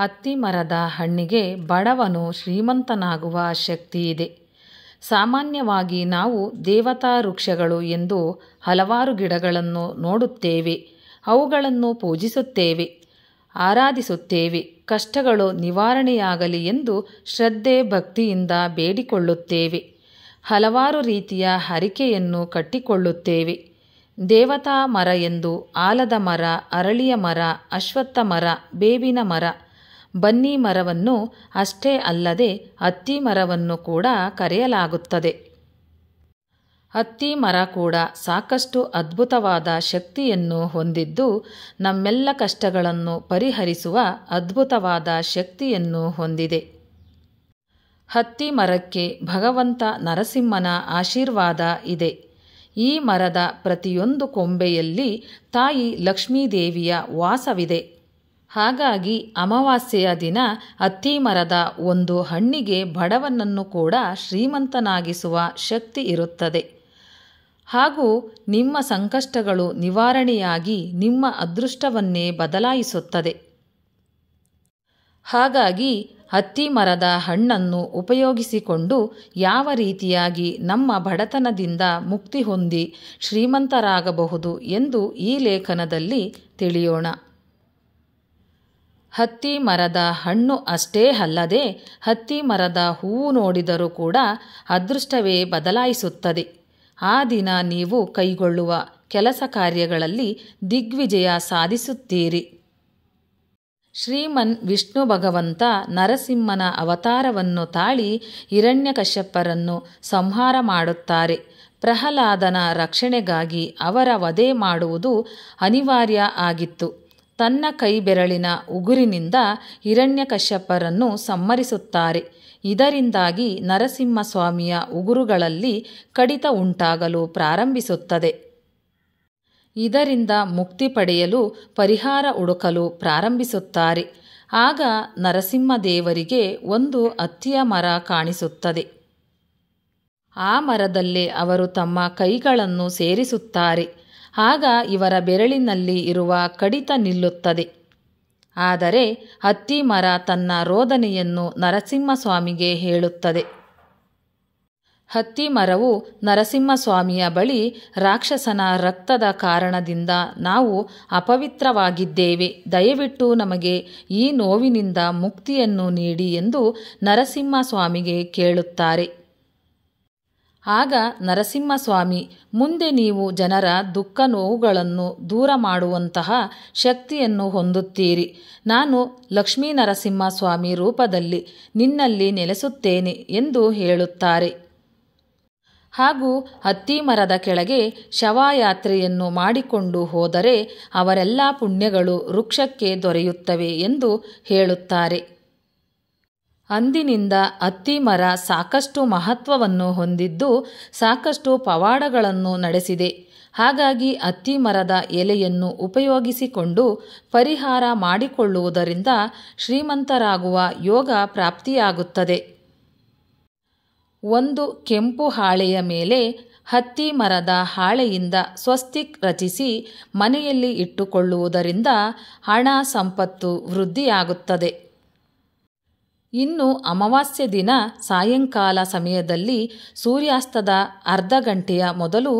ಹತ್ತಿ ಮರದ ಹಣ್ಣಿಗೆ ಬಡವನು ಶ್ರೀಮಂತನಾಗುವ ಶಕ್ತಿಯಿದೆ ಸಾಮಾನ್ಯವಾಗಿ ನಾವು ದೇವತಾ ವೃಕ್ಷಗಳು ಎಂದು ಹಲವಾರು ಗಿಡಗಳನ್ನು ನೋಡುತ್ತೇವೆ ಅವುಗಳನ್ನು ಪೂಜಿಸುತ್ತೇವೆ ಆರಾಧಿಸುತ್ತೇವೆ ಕಷ್ಟಗಳು ನಿವಾರಣೆಯಾಗಲಿ ಎಂದು ಶ್ರದ್ಧೆ ಭಕ್ತಿಯಿಂದ ಬೇಡಿಕೊಳ್ಳುತ್ತೇವೆ ಹಲವಾರು ರೀತಿಯ ಹರಿಕೆಯನ್ನು ಕಟ್ಟಿಕೊಳ್ಳುತ್ತೇವೆ ದೇವತಾ ಮರ ಎಂದು ಆಲದ ಮರ ಅರಳಿಯ ಮರ ಅಶ್ವತ್ಥ ಮರ ಬೇವಿನ ಮರ ಬನ್ನಿ ಮರವನ್ನು ಅಷ್ಟೇ ಅಲ್ಲದೆ ಹತ್ತಿ ಮರವನ್ನು ಕೂಡ ಕರೆಯಲಾಗುತ್ತದೆ ಹತ್ತಿ ಮರ ಕೂಡ ಸಾಕಷ್ಟು ಅದ್ಭುತವಾದ ಶಕ್ತಿಯನ್ನು ಹೊಂದಿದ್ದು ನಮ್ಮೆಲ್ಲ ಕಷ್ಟಗಳನ್ನು ಪರಿಹರಿಸುವ ಅದ್ಭುತವಾದ ಶಕ್ತಿಯನ್ನು ಹೊಂದಿದೆ ಹತ್ತಿ ಮರಕ್ಕೆ ಭಗವಂತ ನರಸಿಂಹನ ಆಶೀರ್ವಾದ ಇದೆ ಈ ಮರದ ಪ್ರತಿಯೊಂದು ಕೊಂಬೆಯಲ್ಲಿ ತಾಯಿ ಲಕ್ಷ್ಮೀದೇವಿಯ ವಾಸವಿದೆ ಹಾಗಾಗಿ ಅಮಾವಾಸ್ಯೆಯ ದಿನ ಅತ್ತಿ ಮರದ ಒಂದು ಹಣ್ಣಿಗೆ ಬಡವನನ್ನು ಕೂಡ ಶ್ರೀಮಂತನಾಗಿಸುವ ಶಕ್ತಿ ಇರುತ್ತದೆ ಹಾಗೂ ನಿಮ್ಮ ಸಂಕಷ್ಟಗಳು ನಿವಾರಣೆಯಾಗಿ ನಿಮ್ಮ ಅದೃಷ್ಟವನ್ನೇ ಬದಲಾಯಿಸುತ್ತದೆ ಹಾಗಾಗಿ ಹತ್ತಿ ಮರದ ಹಣ್ಣನ್ನು ಉಪಯೋಗಿಸಿಕೊಂಡು ಯಾವ ರೀತಿಯಾಗಿ ನಮ್ಮ ಬಡತನದಿಂದ ಮುಕ್ತಿ ಹೊಂದಿ ಶ್ರೀಮಂತರಾಗಬಹುದು ಎಂದು ಈ ಲೇಖನದಲ್ಲಿ ತಿಳಿಯೋಣ ಹತ್ತಿ ಮರದ ಹಣ್ಣು ಅಷ್ಟೇ ಅಲ್ಲದೆ ಹತ್ತಿ ಮರದ ಹೂವು ನೋಡಿದರೂ ಕೂಡ ಅದೃಷ್ಟವೇ ಬದಲಾಯಿಸುತ್ತದೆ ಆ ದಿನ ನೀವು ಕೈಗೊಳ್ಳುವ ಕೆಲಸ ಕಾರ್ಯಗಳಲ್ಲಿ ದಿಗ್ವಿಜಯ ಸಾಧಿಸುತ್ತೀರಿ ಶ್ರೀಮನ್ ವಿಷ್ಣು ಭಗವಂತ ನರಸಿಂಹನ ಅವತಾರವನ್ನು ತಾಳಿ ಹಿರಣ್ಯಕಶ್ಯಪ್ಪರನ್ನು ಸಂಹಾರ ಮಾಡುತ್ತಾರೆ ಪ್ರಹ್ಲಾದನ ರಕ್ಷಣೆಗಾಗಿ ಅವರ ವಧೆ ಮಾಡುವುದು ಅನಿವಾರ್ಯ ಆಗಿತ್ತು ತನ್ನ ಕೈ ಬೆರಳಿನ ಉಗುರಿನಿಂದ ಹಿರಣ್ಯಕಶ್ಯಪರನ್ನು ಸಮ್ಮರಿಸುತ್ತಾರೆ ಇದರಿಂದಾಗಿ ನರಸಿಂಹಸ್ವಾಮಿಯ ಉಗುರುಗಳಲ್ಲಿ ಕಡಿತ ಉಂಟಾಗಲು ಪ್ರಾರಂಭಿಸುತ್ತದೆ ಇದರಿಂದ ಮುಕ್ತಿ ಪಡೆಯಲು ಪರಿಹಾರ ಹುಡುಕಲು ಪ್ರಾರಂಭಿಸುತ್ತಾರೆ ಆಗ ನರಸಿಂಹದೇವರಿಗೆ ಒಂದು ಅತ್ತಿಯ ಮರ ಕಾಣಿಸುತ್ತದೆ ಆ ಮರದಲ್ಲೇ ಅವರು ತಮ್ಮ ಕೈಗಳನ್ನು ಸೇರಿಸುತ್ತಾರೆ ಆಗ ಇವರ ಬೆರಳಿನಲ್ಲಿ ಇರುವ ಕಡಿತ ನಿಲ್ಲುತ್ತದೆ ಆದರೆ ಹತ್ತಿ ಮರ ತನ್ನ ರೋದನೆಯನ್ನು ನರಸಿಂಹಸ್ವಾಮಿಗೆ ಹೇಳುತ್ತದೆ ಹತ್ತಿ ಮರವು ನರಸಿಂಹಸ್ವಾಮಿಯ ಬಳಿ ರಾಕ್ಷಸನ ರಕ್ತದ ಕಾರಣದಿಂದ ನಾವು ಅಪವಿತ್ರವಾಗಿದ್ದೇವೆ ದಯವಿಟ್ಟು ನಮಗೆ ಈ ನೋವಿನಿಂದ ಮುಕ್ತಿಯನ್ನು ನೀಡಿ ಎಂದು ನರಸಿಂಹಸ್ವಾಮಿಗೆ ಕೇಳುತ್ತಾರೆ ಆಗ ನರಸಿಂಹಸ್ವಾಮಿ ಮುಂದೆ ನೀವು ಜನರ ದುಃಖ ನೋವುಗಳನ್ನು ದೂರ ಮಾಡುವಂತಹ ಶಕ್ತಿಯನ್ನು ಹೊಂದುತ್ತೀರಿ ನಾನು ಲಕ್ಷ್ಮೀ ನರಸಿಂಹಸ್ವಾಮಿ ರೂಪದಲ್ಲಿ ನಿನ್ನಲ್ಲಿ ನೆಲೆಸುತ್ತೇನೆ ಎಂದು ಹೇಳುತ್ತಾರೆ ಹಾಗೂ ಹತ್ತಿ ಮರದ ಕೆಳಗೆ ಶವಯಾತ್ರೆಯನ್ನು ಮಾಡಿಕೊಂಡು ಹೋದರೆ ಅವರೆಲ್ಲ ಪುಣ್ಯಗಳು ವೃಕ್ಷಕ್ಕೆ ದೊರೆಯುತ್ತವೆ ಎಂದು ಹೇಳುತ್ತಾರೆ ಅಂದಿನಿಂದ ಅತ್ತಿ ಮರ ಸಾಕಷ್ಟು ಮಹತ್ವವನ್ನು ಹೊಂದಿದ್ದು ಸಾಕಷ್ಟು ಪವಾಡಗಳನ್ನು ನಡೆಸಿದೆ ಹಾಗಾಗಿ ಅತ್ತಿ ಮರದ ಎಲೆಯನ್ನು ಉಪಯೋಗಿಸಿಕೊಂಡು ಪರಿಹಾರ ಮಾಡಿಕೊಳ್ಳುವುದರಿಂದ ಶ್ರೀಮಂತರಾಗುವ ಯೋಗ ಪ್ರಾಪ್ತಿಯಾಗುತ್ತದೆ ಒಂದು ಕೆಂಪು ಹಾಳೆಯ ಮೇಲೆ ಹತ್ತಿ ಮರದ ಹಾಳೆಯಿಂದ ಸ್ವಸ್ತಿಕ್ ರಚಿಸಿ ಮನೆಯಲ್ಲಿ ಇಟ್ಟುಕೊಳ್ಳುವುದರಿಂದ ಹಣ ಸಂಪತ್ತು ವೃದ್ಧಿಯಾಗುತ್ತದೆ ಇನ್ನು ಅಮಾವಾಸ್ಯ ದಿನ ಸಾಯಂಕಾಲ ಸಮಯದಲ್ಲಿ ಸೂರ್ಯಾಸ್ತದ ಅರ್ಧ ಗಂಟೆಯ ಮೊದಲು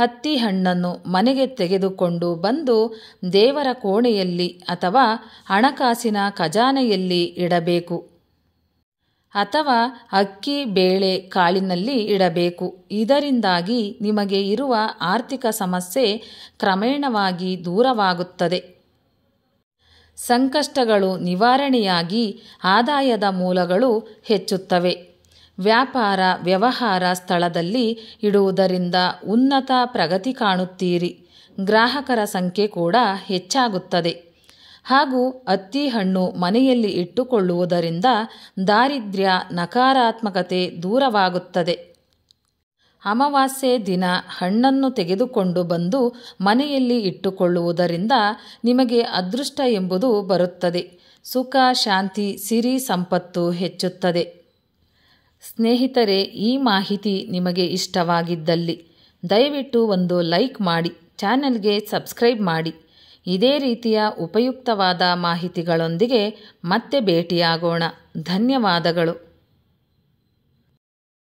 ಹತ್ತಿ ಹಣ್ಣನ್ನು ಮನೆಗೆ ತೆಗೆದುಕೊಂಡು ಬಂದು ದೇವರ ಕೋಣೆಯಲ್ಲಿ ಅಥವಾ ಹಣಕಾಸಿನ ಖಜಾನೆಯಲ್ಲಿ ಇಡಬೇಕು ಅಥವಾ ಅಕ್ಕಿ ಬೇಳೆ ಕಾಳಿನಲ್ಲಿ ಇಡಬೇಕು ಇದರಿಂದಾಗಿ ನಿಮಗೆ ಇರುವ ಆರ್ಥಿಕ ಸಮಸ್ಯೆ ಕ್ರಮೇಣವಾಗಿ ದೂರವಾಗುತ್ತದೆ ಸಂಕಷ್ಟಗಳು ನಿವಾರಣೆಯಾಗಿ ಆದಾಯದ ಮೂಲಗಳು ಹೆಚ್ಚುತ್ತವೆ ವ್ಯಾಪಾರ ವ್ಯವಹಾರ ಸ್ಥಳದಲ್ಲಿ ಇಡುವುದರಿಂದ ಉನ್ನತ ಪ್ರಗತಿ ಕಾಣುತ್ತೀರಿ ಗ್ರಾಹಕರ ಸಂಖ್ಯೆ ಕೂಡ ಹೆಚ್ಚಾಗುತ್ತದೆ ಹಾಗೂ ಅತ್ತಿ ಹಣ್ಣು ಮನೆಯಲ್ಲಿ ಇಟ್ಟುಕೊಳ್ಳುವುದರಿಂದ ದಾರಿದ್ರ್ಯ ನಕಾರಾತ್ಮಕತೆ ದೂರವಾಗುತ್ತದೆ ಅಮಾವಾಸ್ಯೆ ದಿನ ಹಣ್ಣನ್ನು ತೆಗೆದುಕೊಂಡು ಬಂದು ಮನೆಯಲ್ಲಿ ಇಟ್ಟುಕೊಳ್ಳುವುದರಿಂದ ನಿಮಗೆ ಅದೃಷ್ಟ ಎಂಬುದು ಬರುತ್ತದೆ ಸುಖ ಶಾಂತಿ ಸಿರಿ ಸಂಪತ್ತು ಹೆಚ್ಚುತ್ತದೆ ಸ್ನೇಹಿತರೆ ಈ ಮಾಹಿತಿ ನಿಮಗೆ ಇಷ್ಟವಾಗಿದ್ದಲ್ಲಿ ದಯವಿಟ್ಟು ಒಂದು ಲೈಕ್ ಮಾಡಿ ಚಾನೆಲ್ಗೆ ಸಬ್ಸ್ಕ್ರೈಬ್ ಮಾಡಿ ಇದೇ ರೀತಿಯ ಉಪಯುಕ್ತವಾದ ಮಾಹಿತಿಗಳೊಂದಿಗೆ ಮತ್ತೆ ಭೇಟಿಯಾಗೋಣ ಧನ್ಯವಾದಗಳು